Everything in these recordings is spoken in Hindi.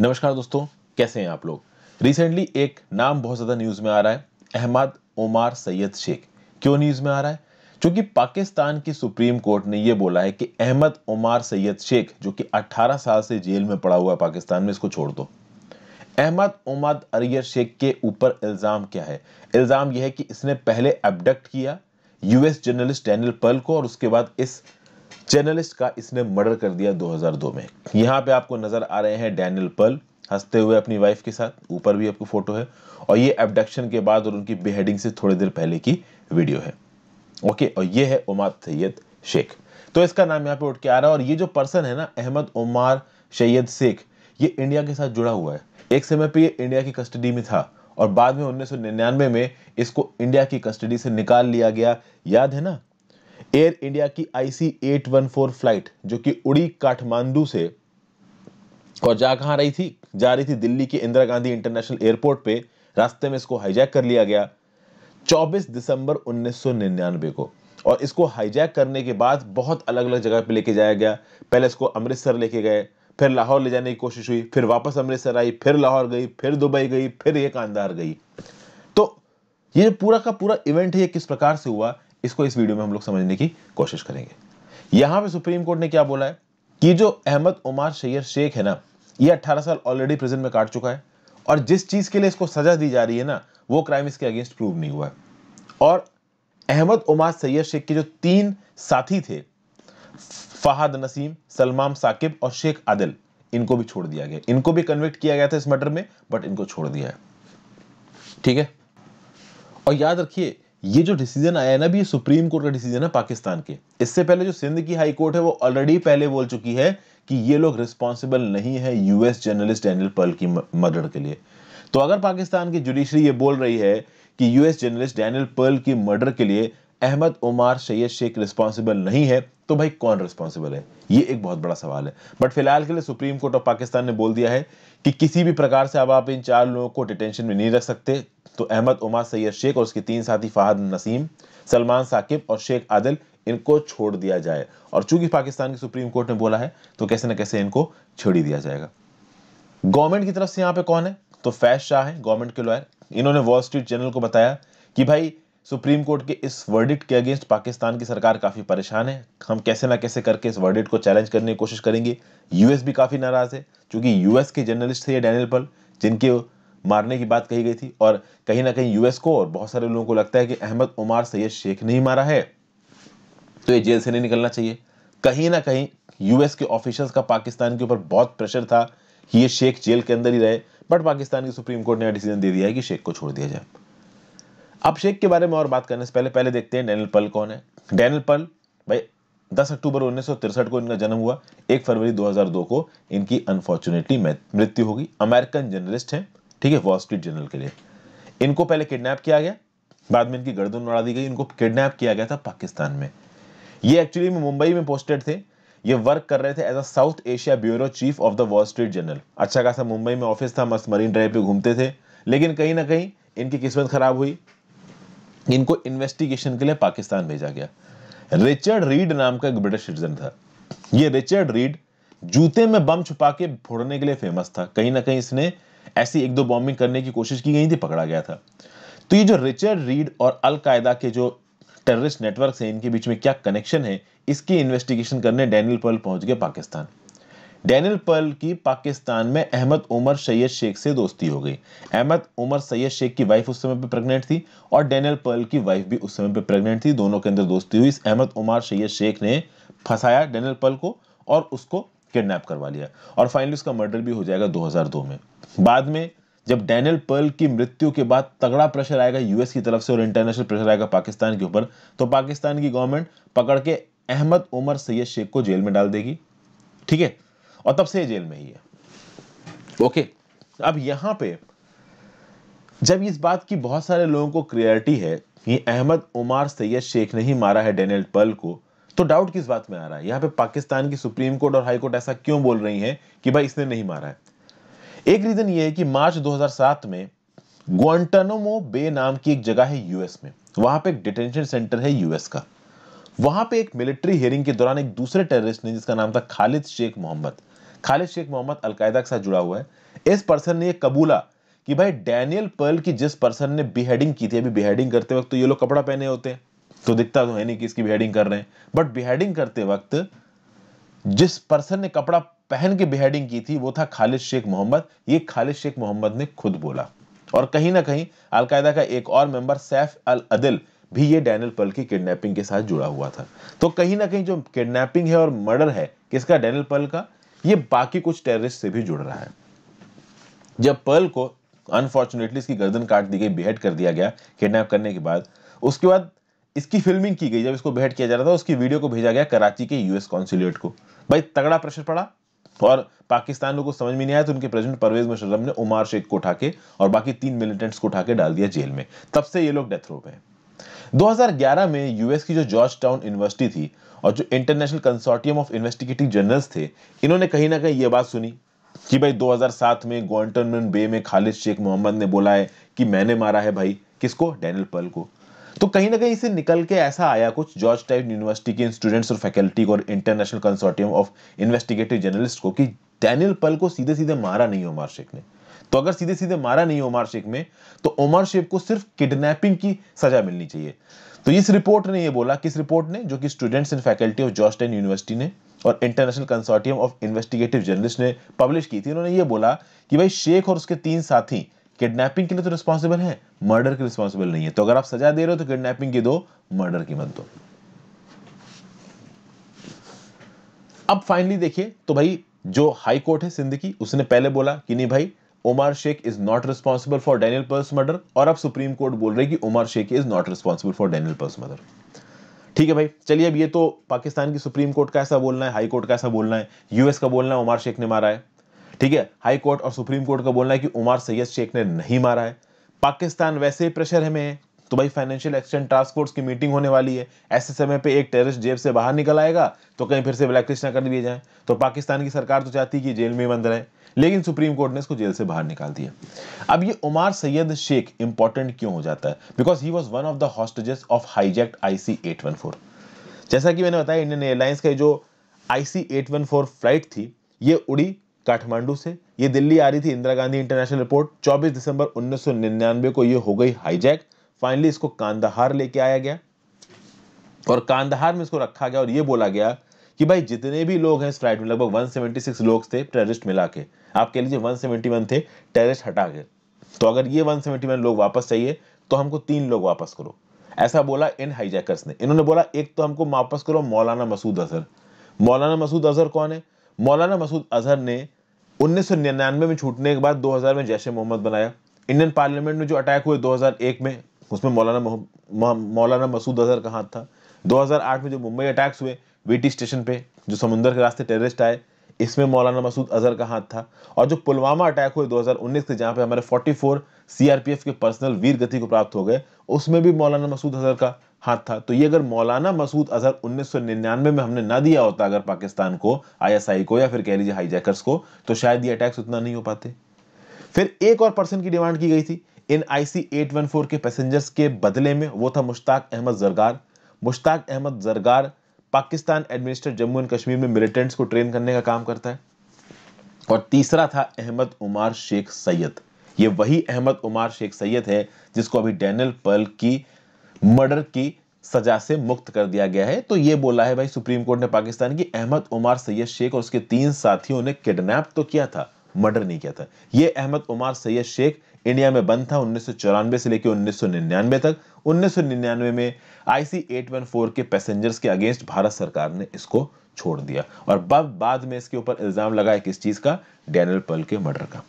नमस्कार दोस्तों कैसे हैं आप लोग रिसेंटली एक नाम बहुत ज़्यादा न्यूज़ में आ रहा है अहमद उमार सैयद शेख क्यों न्यूज़ में आ रहा है क्योंकि पाकिस्तान की सुप्रीम कोर्ट ने यह बोला है कि अहमद उमार सैयद शेख जो कि 18 साल से जेल में पड़ा हुआ है पाकिस्तान में इसको छोड़ दो अहमद उमर अरियर शेख के ऊपर इल्ज़ाम क्या है इल्ज़ाम यह है कि इसने पहले एबडक्ट किया यूएस जर्नलिस्ट डैनियल पर्ल को और उसके बाद इस जर्नलिस्ट का इसने मर्डर कर दिया 2002 में यहाँ पे आपको नजर आ रहे हैं डैनियल पल हंसते हुए अपनी वाइफ के साथ ऊपर भी आपको फोटो है और ये एबडक्शन के बाद और उनकी बेहेडिंग से थोड़ी देर पहले की वीडियो है ओके और ये है उमाद सैयद शेख तो इसका नाम यहाँ पे उठ के आ रहा है और ये जो पर्सन है ना अहमद उमार सैयद शेख ये इंडिया के साथ जुड़ा हुआ है एक समय पे ये इंडिया की कस्टडी में था और बाद में 1999 में इसको इंडिया की कस्टडी से निकाल लिया गया याद है ना एयर इंडिया की आईसी 814 फ्लाइट जो कि उड़ी काठमांडू से और जा कहां रही थी जा रही थी दिल्ली के इंदिरा गांधी इंटरनेशनल एयरपोर्ट पे रास्ते में इसको हाईजैक कर लिया गया 24 दिसंबर 1999 को और इसको हाईजैक करने के बाद बहुत अलग अलग जगह पे लेके जाया गया पहले इसको अमृतसर लेके गए फिर लाहौर ले जाने की कोशिश हुई फिर वापस अमृतसर आई फिर लाहौर गई फिर दुबई गई फिर ये कांदार गई तो ये पूरा का पूरा इवेंट है ये किस प्रकार से हुआ इसको इस वीडियो में हम लोग समझने की कोशिश करेंगे यहां पे सुप्रीम कोर्ट ने क्या बोला है कि जो अहमद उमर सैयद शेख है ना ये 18 साल ऑलरेडी प्रिजन में काट चुका है और जिस चीज़ के लिए इसको सजा दी जा रही है ना वो क्राइम इसके अगेंस्ट प्रूव नहीं हुआ है और अहमद उमर सैयद शेख के जो तीन साथी थे फहाद नसीम सलमान साकिब और शेख आदिल इनको भी छोड़ दिया गया इनको भी कन्विक्ट किया गया था इस मर्डर में बट इनको छोड़ दिया है ठीक है और याद रखिए ये जो डिसीजन आया है ना भी ये सुप्रीम कोर्ट का डिसीजन है पाकिस्तान के इससे पहले जो सिंध की हाई कोर्ट है वो ऑलरेडी पहले बोल चुकी है कि ये लोग रिस्पॉन्सिबल नहीं है यूएस जर्नलिस्ट डैनियल पर्ल की मर्डर के लिए तो अगर पाकिस्तान की जुडिशरी ये बोल रही है कि यूएस जर्नलिस्ट डैनियल पर्ल की मर्डर के लिए अहमद उमार सैयद शेख रिस्पॉन्सिबल नहीं है तो भाई कौन रिस्पॉन्सिबल है ये एक बहुत बड़ा सवाल है बट फिलहाल के लिए सुप्रीम कोर्ट ऑफ पाकिस्तान ने बोल दिया है कि किसी भी प्रकार से अब आप इन चार लोगों को डिटेंशन में नहीं रख सकते तो अहमद उमा सैयद शेख और उसके तीन साथी फहद नसीम सलमान साकिब और शेख आदिल इनको छोड़ दिया जाए और चूंकि पाकिस्तान की सुप्रीम कोर्ट ने बोला है तो कैसे ना कैसे इनको छोड़ ही दिया जाएगा गवर्नमेंट की तरफ से यहाँ पे कौन है तो फैज शाह है गवर्नमेंट के लॉयर इन्होंने वॉल स्ट्रीट जर्नल को बताया कि भाई सुप्रीम कोर्ट के इस वर्डिट के अगेंस्ट पाकिस्तान की सरकार काफ़ी परेशान है हम कैसे ना कैसे करके इस वर्डिट को चैलेंज करने की कोशिश करेंगे यूएस भी काफ़ी नाराज़ है क्योंकि यूएस के जर्नलिस्ट थे ये डैनियल पल जिनके मारने की बात कही गई थी और कहीं ना कहीं यूएस को और बहुत सारे लोगों को लगता है कि अहमद उमार सैयद शेख ने ही मारा है तो ये जेल से नहीं निकलना चाहिए कहीं ना कहीं यूएस के ऑफिशल्स का पाकिस्तान के ऊपर बहुत प्रेशर था कि ये शेख जेल के अंदर ही रहे बट पाकिस्तान की सुप्रीम कोर्ट ने डिसीजन दे दिया है कि शेख को छोड़ दिया जाए अब शेख के बारे में और बात करने से पहले पहले देखते हैं डैनल पल कौन है डैनल पल भाई 10 अक्टूबर उन्नीस को इनका जन्म हुआ 1 फरवरी 2002 को इनकी अनफॉर्चुनेटली मृत्यु होगी अमेरिकन जर्नलिस्ट हैं ठीक है वॉल स्ट्रीट जर्नल के लिए इनको पहले किडनैप किया गया बाद में इनकी गर्दन उड़ा दी गई इनको किडनैप किया गया था पाकिस्तान में ये एक्चुअली में मुंबई में पोस्टेड थे ये वर्क कर रहे थे as a South Asia bureau chief of the Wall Street Journal अच्छा खासा मुंबई में ऑफिस था मस्त मरीन ड्राइव पे घूमते थे लेकिन कहीं ना कहीं इनकी किस्मत खराब हुई इनको इन्वेस्टिगेशन के लिए पाकिस्तान भेजा गया रिचर्ड रीड नाम का एक ब्रिटिश सिटीजन था ये रिचर्ड रीड जूते में बम छुपा के फोड़ने के लिए फेमस था कहीं ना कहीं इसने ऐसी एक दो बॉम्बिंग करने की कोशिश की गई थी पकड़ा गया था तो ये जो रिचर्ड रीड और अलकायदा के जो टेररिस्ट नेटवर्क है इनके बीच में क्या कनेक्शन है इसकी इन्वेस्टिगेशन करने डैनियल पर्ल पहुंच गए पाकिस्तान डैनियल पर्ल की पाकिस्तान में अहमद उमर सैयद शेख से दोस्ती हो गई अहमद उमर सैयद शेख की वाइफ उस समय पर प्रेग्नेंट थी और डैनियल पर्ल की वाइफ भी उस समय पर प्रेग्नेंट थी दोनों के अंदर दोस्ती हुई इस अहमद उमर सैयद शेख ने फंसाया डैनियल पर्ल को और उसको किडनैप करवा लिया और फाइनली उसका मर्डर भी हो जाएगा 2002 में बाद में जब डैनियल पर्ल की मृत्यु के बाद तगड़ा प्रेशर आएगा यूएस की तरफ से और इंटरनेशनल प्रेशर आएगा पाकिस्तान के ऊपर तो पाकिस्तान की गवर्नमेंट पकड़ के अहमद उमर सैयद शेख को जेल में डाल देगी ठीक है और तब से जेल में ही है ओके अब यहां पे जब इस बात की बहुत सारे लोगों को क्लियरिटी है कि अहमद उमर सैयद शेख ने ही मारा है डेनियल पर्ल को तो डाउट किस बात में आ रहा है यहां पे पाकिस्तान की सुप्रीम कोर्ट और हाई कोर्ट ऐसा क्यों बोल रही है कि भाई इसने नहीं मारा है एक रीजन ये है कि मार्च 2007 में ग्वांटानोमो बे नाम की एक जगह है यूएस में वहां पे एक डिटेंशन सेंटर है यूएस का वहां पे एक मिलिट्री हियरिंग के दौरान एक दूसरे टेररिस्ट ने जिसका नाम था खालिद शेख मोहम्मद खालिद शेख मोहम्मद अलकायदा के साथ जुड़ा हुआ है इस पर्सन ने यह कबूला कि भाई डैनियल पर्ल की जिस पर्सन ने बिहेडिंग की थी अभी बिहेडिंग करते वक्त तो ये लोग कपड़ा पहने होते हैं तो दिखता तो है नहीं कि इसकी बिहेडिंग कर रहे हैं बट बिहेडिंग करते वक्त जिस पर्सन ने कपड़ा पहन के बिहेडिंग की थी वो था खालिद शेख मोहम्मद ये खालिद शेख मोहम्मद ने खुद बोला और कहीं ना कहीं अलकायदा का एक और मेंबर सैफ अल अदिल भी ये डैनियल पल की किडनैपिंग के साथ जुड़ा हुआ था तो कहीं ना कहीं जो किडनैपिंग है और मर्डर है किसका डैनियल पल का ये बाकी कुछ टेररिस्ट से भी जुड़ रहा है जब पर्ल को अनफॉर्चुनेटली इसकी गर्दन काट दी गई बेहड कर दिया गया किडनैप करने के बाद उसके बाद इसकी फिल्मिंग की गई जब इसको भेंट किया जा रहा था उसकी वीडियो को भेजा गया कराची के यूएस कॉन्सुलेट को भाई तगड़ा प्रेशर पड़ा और पाकिस्तान लोगों को समझ में नहीं आया तो उनके प्रेसिडेंट परवेज मुशर्रफ ने उमर शेख को उठा के और बाकी तीन मिलिटेंट्स को उठा के डाल दिया जेल में तब से ये लोग डेथ रो पे हैं 2011 में यूएस की जो जॉर्ज टाउन यूनिवर्सिटी थी और जो international consortium of investigative journals थे इन्होंने कहीं ना कहीं ये बात सुनी कि भाई 2007 में ग्वांटनमन बे में खालिद शेख मोहम्मद ने बोला है कि मैंने मारा है भाई किसको डैनियल पर्ल को तो कहीं ना कहीं से निकल के ऐसा आया कुछ जॉर्ज टाइप यूनिवर्सिटी के स्टूडेंट्स और फैकल्टी और international consortium of investigative journalist को कि डैनियल पल को सीधे सीधे मारा नहीं ओमार शेख ने तो अगर सीधे सीधे मारा नहीं ओमार शेख में तो ओमार शेख को सिर्फ किडनैपिंग की सजा मिलनी चाहिए तो इस रिपोर्ट ने ये बोला किस रिपोर्ट ने जो कि students and faculty of Georgetown university ने और international consortium of investigative journalist ने पब्लिश की थी उन्होंने ये बोला कि भाई शेख और उसके तीन साथी किडनैपिंग के लिए तो रिस्पॉन्सिबल है मर्डर के रिस्पॉन्सिबल नहीं है तो अगर आप सजा दे रहे हो तो किडनैपिंग की दो मर्डर की मत दो अब फाइनली देखिए तो भाई जो हाई कोर्ट है सिंध की उसने पहले बोला कि नहीं भाई Umar Sheikh is not responsible for Daniel Pearl's murder और अब सुप्रीम कोर्ट बोल रहे कि Umar Sheikh is not responsible for Daniel Pearl's murder ठीक है भाई चलिए अब ये तो पाकिस्तान की सुप्रीम कोर्ट का ऐसा बोलना है हाई कोर्ट का ऐसा बोलना है यूएस का बोलना है उमर शेख ने मारा है ठीक है हाई कोर्ट और सुप्रीम कोर्ट का बोलना है कि उमर सैयद शेख ने नहीं मारा है पाकिस्तान वैसे ही प्रेशर में है तो भाई फाइनेंशियल एक्सचेंज टास्क फोर्स की मीटिंग होने वाली है ऐसे समय पे एक टेररिस्ट जेब से बाहर निकल आएगा तो कहीं फिर से लिस्ट ना कर दिए जाए तो पाकिस्तान की सरकार तो चाहती है कि जेल में बंद रहे लेकिन सुप्रीम कोर्ट ने इसको जेल से बाहर निकाल दिया अब ये उमर सैयद शेख इंपॉर्टेंट क्यों हो जाता है because he was one of the hostages of hijack IC 814 जैसा कि मैंने बताया इंडियन एयरलाइंस का जो आईसी 814 फ्लाइट थी ये उड़ी काठमांडू से ये दिल्ली आ रही थी इंदिरा गांधी इंटरनेशनल एयरपोर्ट 24 दिसंबर 1999 को ये हो गई हाईजैक फाइनली इसको कांदाहार लेके आया गया और कांदाहार में इसको रखा गया और ये बोला गया कि भाई जितने भी लोग हैं इस फ्लाइट में लगभग 176 लोग थे टेररिस्ट मिला के आप कह लीजिए वन वन थे टेररिस्ट हटा के तो अगर ये वन लोग वापस चाहिए तो हमको तीन लोग वापस करो ऐसा बोला इन हाईजैकर्स ने इन्होंने बोला एक तो हमको वापस करो मौलाना मसूद अजहर मौलाना मसूद अजहर कौन है मौलाना मसूद अजहर ने 1999 में छूटने के बाद 2000 में जैश मोहम्मद बनाया इंडियन पार्लियामेंट में जो अटैक हुए 2001 में उसमें मौलाना मौलाना मसूद अजहर का हाथ था 2008 में जो मुंबई अटैक्स हुए वेटी स्टेशन पे जो समुंदर के रास्ते टेररिस्ट आए इसमें मौलाना मसूद अजहर का हाथ था और जो पुलवामा अटैक हुए 2019 के जहाँ पे हमारे 44 सीआरपीएफ के पर्सनल वीर गति को प्राप्त हो गए उसमें भी मौलाना मसूद अजहर का हाथ था तो ये अगर मौलाना मसूद अजहर 1999 में हमने ना दिया होता अगर पाकिस्तान को आईएसआई को या फिर कह लीजिए हाईजैकर्स को तो शायद ये अटैक्स उतना नहीं हो पाते फिर एक और पर्सन की डिमांड की गई थी इन आईसी 814 के पैसेंजर्स के बदले में वो था मुश्ताक अहमद जरगार मुश्ताक अहमद जरगार पाकिस्तान एडमिनिस्टर जम्मू एंड कश्मीर में मिलिटेंट्स को ट्रेन करने का काम करता है और तीसरा था अहमद उमार शेख सैयद ये वही अहमद उमार शेख सैयद है जिसको अभी डैनियल पर्ल की मर्डर की सजा से मुक्त कर दिया गया है तो ये बोला है भाई सुप्रीम कोर्ट ने पाकिस्तान की अहमद उमर सैयद शेख और उसके तीन साथियों ने किडनैप तो किया था मर्डर नहीं किया था ये अहमद उमर सैयद शेख इंडिया में बंद था उन्नीस से लेकर उन्नीस तक उन्नीस में आईसी एट के पैसेंजर्स के अगेंस्ट भारत सरकार ने इसको छोड़ दिया और बाद में इसके ऊपर इल्जाम लगा किस चीज का डेनियल पल के मर्डर का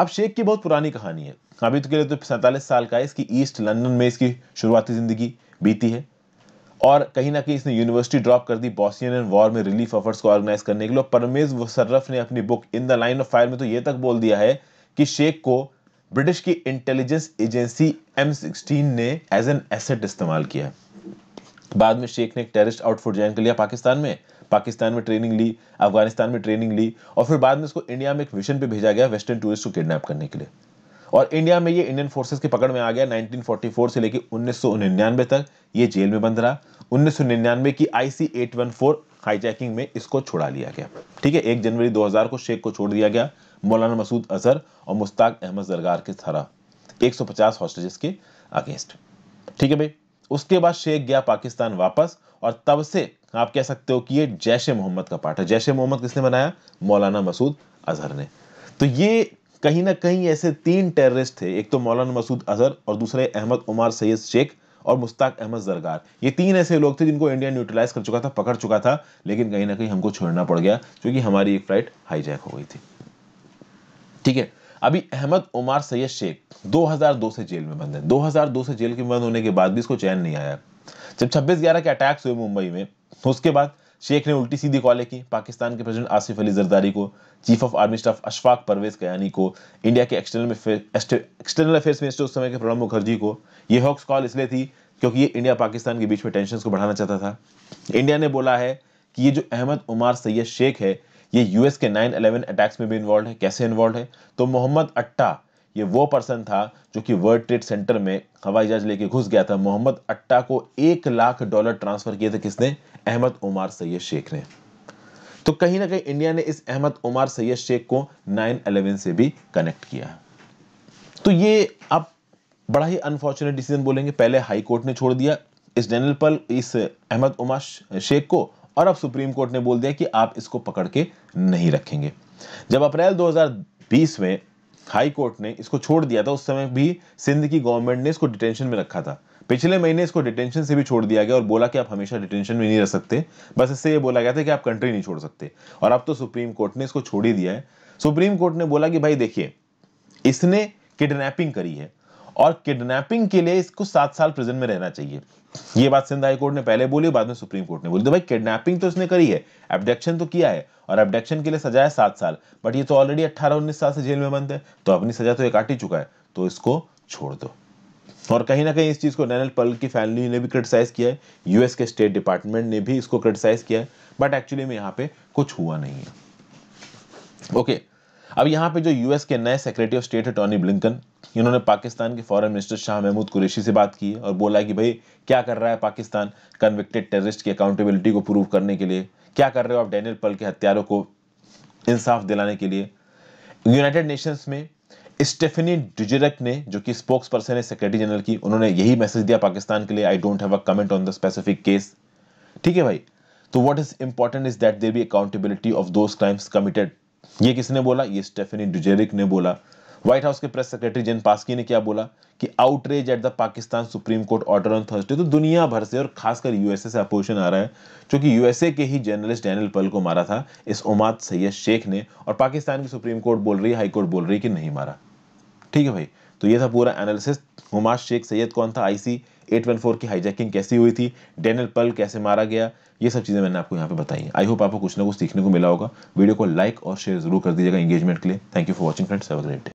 अब शेख की बहुत पुरानी कहानी है अभी तो के लिए तो सैंतालीस साल का है इसकी ईस्ट लंदन में इसकी शुरुआती जिंदगी बीती है और कहीं ना कहीं इसने यूनिवर्सिटी ड्रॉप कर दी बॉसियन एंड वॉर में रिलीफ एफर्ट्स को ऑर्गेनाइज करने के लिए परमेज मुशर्रफ ने अपनी book in the line of fire में तो ये तक बोल दिया है कि शेख को ब्रिटिश की इंटेलिजेंस एजेंसी एम सिक्सटीन ने एज एन एसेट इस्तेमाल किया बाद में शेख ने एक टेररिस्ट आउटफुट ज्वाइन कर लिया पाकिस्तान में पाकिस्तान में ट्रेनिंग ली अफगानिस्तान में ट्रेनिंग ली और फिर बाद में इसको इंडिया में एक मिशन पर भेजा गया वेस्टर्न टूरिस्ट को किडनैप करने के लिए और इंडिया में ये इंडियन फोर्सेस की पकड़ में आ गया 1944 से लेकर उन्नीस तक ये जेल में बंद रहा उन्नीस की आईसी 814 हाईजैकिंग में इसको छोड़ा लिया गया ठीक है एक जनवरी 2000 को शेख को छोड़ दिया गया मौलाना मसूद अजहर और मुश्ताक अहमद जरगार के थरा 150 हॉस्टेजेस के अगेंस्ट ठीक है भाई उसके बाद शेख गया पाकिस्तान वापस और तब से आप कह सकते हो कि ये जैश मोहम्मद का पार्ट है जैश मोहम्मद किसने बनाया मौलाना मसूद अजहर ने तो ये कहीं ना कहीं ऐसे तीन टेररिस्ट थे एक तो मौलाना मसूद अजहर और दूसरे अहमद उमर सैयद शेख और मुश्ताक अहमद जरगार ये तीन ऐसे लोग थे जिनको इंडिया न्यूट्रलाइज कर चुका था पकड़ चुका था लेकिन कहीं ना कहीं हमको छोड़ना पड़ गया क्योंकि हमारी एक फ्लाइट हाईजैक हो गई थी ठीक है अभी अहमद उमर सैयद शेख 2002 से जेल में बंद है 2002 से जेल में बंद होने के बाद भी इसको चैन नहीं आया जब छब्बीस ग्यारह के अटैक्स हुए मुंबई में उसके बाद शेख ने उल्टी सीधी कॉले की पाकिस्तान के प्रेसिडेंट आसिफ अली जरदारी को chief of army staff Ashfaq Pervez Kayani को इंडिया के एक्सटर्नल एक्सटर्नल अफेयर्स मिनिस्टर उस समय के प्रणब मुखर्जी को यह हॉक्स कॉल इसलिए थी क्योंकि ये इंडिया पाकिस्तान के बीच में टेंशन को बढ़ाना चाहता था इंडिया ने बोला है कि ये जो अहमद उमार सैयद शेख है ये यूएस के नाइन अलेवन अटैक्स में भी इन्वॉल्व है कैसे इन्वॉल्व है तो मोहम्मद अट्टा ये वो पर्सन था जो कि वर्ल्ड ट्रेड सेंटर में हवाई जहाज लेके घुस गया था मोहम्मद अट्टा को एक लाख डॉलर ट्रांसफर किए थे किसने अहमद उमर सैयद शेख ने तो कहीं ना कहीं इंडिया ने इस अहमद उमर सैयद शेख को नाइन अलेवन से भी कनेक्ट किया तो ये आप बड़ा ही अनफॉर्चुनेट डिसीजन बोलेंगे पहले हाई कोर्ट ने छोड़ दिया इस जनरल पर इस अहमद उमर शेख को और अब सुप्रीम कोर्ट ने बोल दिया कि आप इसको पकड़ के नहीं रखेंगे जब अप्रैल 2020 में हाई कोर्ट ने इसको छोड़ दिया था उस समय भी सिंध की गवर्नमेंट ने इसको डिटेंशन में रखा था पिछले महीने इसको डिटेंशन से भी छोड़ दिया गया और बोला कि आप हमेशा डिटेंशन में नहीं रह सकते बस इससे ये बोला गया था कि आप कंट्री नहीं छोड़ सकते और अब तो सुप्रीम कोर्ट ने इसको छोड़ ही दिया है सुप्रीम कोर्ट ने बोला कि भाई देखिए इसने किडनैपिंग करी है और किडनैपिंग के लिए इसको सात साल प्रिजन में रहना चाहिए ये बात सिंध हाई कोर्ट ने पहले बोली बाद में सुप्रीम कोर्ट ने बोली तो भाई किडनैपिंग तो इसने करी है एबडक्शन तो किया है और एबडक्शन के लिए सजा है सात साल बट ये तो ऑलरेडी अट्ठारह उन्नीस साल से जेल में बंद है तो अपनी सजा तो ये काट ही चुका है तो इसको छोड़ दो और कहीं ना कहीं इस चीज़ को नैनल पल की फैमिली ने भी क्रिटिसाइज़ किया है यूएस के स्टेट डिपार्टमेंट ने भी इसको क्रिटिसाइज़ किया है बट एक्चुअली में यहाँ पे कुछ हुआ नहीं है ओके okay, अब यहाँ पे जो यूएस के नए सेक्रेटरी ऑफ स्टेट है टॉनी ब्लिंकन इन्होंने पाकिस्तान के फॉरेन मिनिस्टर शाह महमूद कुरैशी से बात की और बोला कि भाई क्या कर रहा है पाकिस्तान कन्विक्टेड टेररिस्ट की अकाउंटेबिलिटी को प्रूव करने के लिए क्या कर रहे हो आप डैनियल पल के हत्यारों को इंसाफ दिलाने के लिए यूनाइटेड नेशंस में स्टेफनी डिजरक ने जो कि स्पोक्स पर्सन है सेक्रेटरी जनरल की उन्होंने यही मैसेज दिया पाकिस्तान के लिए I don't have a comment on the specific case ठीक है भाई तो what is important is that there be accountability of those crimes committed ये किसने बोला ये स्टेफनी डिजेरिक ने बोला व्हाइट हाउस के प्रेस सेक्रेटरी जेन पास्की ने क्या बोला कि outrage eight the Pakistan supreme court order on Thursday तो दुनिया भर से और खासकर यूएसए से अपोजिशन आ रहा है क्योंकि यूएसए के ही जर्नलिस्ट डैनियल पल को मारा था इस उमाद सैयद शेख ने और पाकिस्तान की सुप्रीम कोर्ट बोल रही है हाईकोर्ट बोल रही है कि नहीं मारा ठीक है भाई तो ये था पूरा एनालिसिस उमाद शेख सैयद कौन था आईसी 814 की हाईजैकिंग कैसी हुई थी डेनियल पल कैसे मारा गया ये सब चीज़ें मैंने आपको यहाँ पे बताई हैं आई होप आपको कुछ ना कुछ सीखने को मिला होगा वीडियो को लाइक और शेयर जरूर कर दीजिएगा एंगेजमेंट के लिए thank you for watching friends have a great day